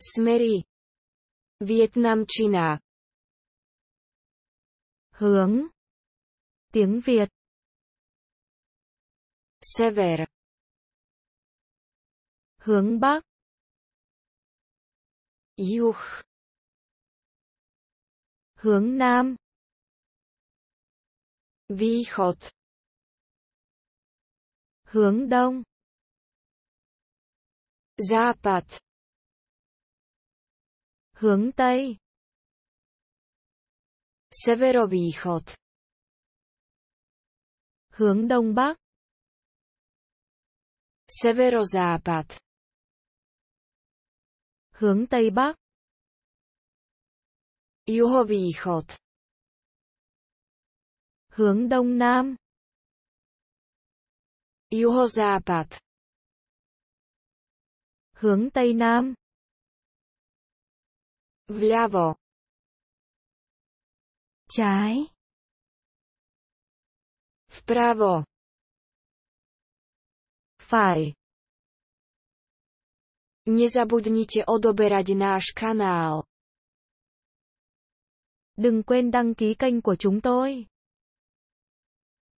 Smeri. Vietnamčina. Hướng. Tiếng Việt. Sever. Hướng Bắc. Yuch. Hướng Nam. Východ. Hướng Đông. Zapat. Hướng Tây. Severovýchod. Hướng Đông Bắc. Severozápad. Hướng Tây Bắc. Juhovýchod. Hướng Đông Nam. Juhozápad. Hướng Tây Nam. W lewo. Trái. W prawo. Phải. Nie zabudnite odoberać Đừng quên đăng ký kênh của chúng tôi.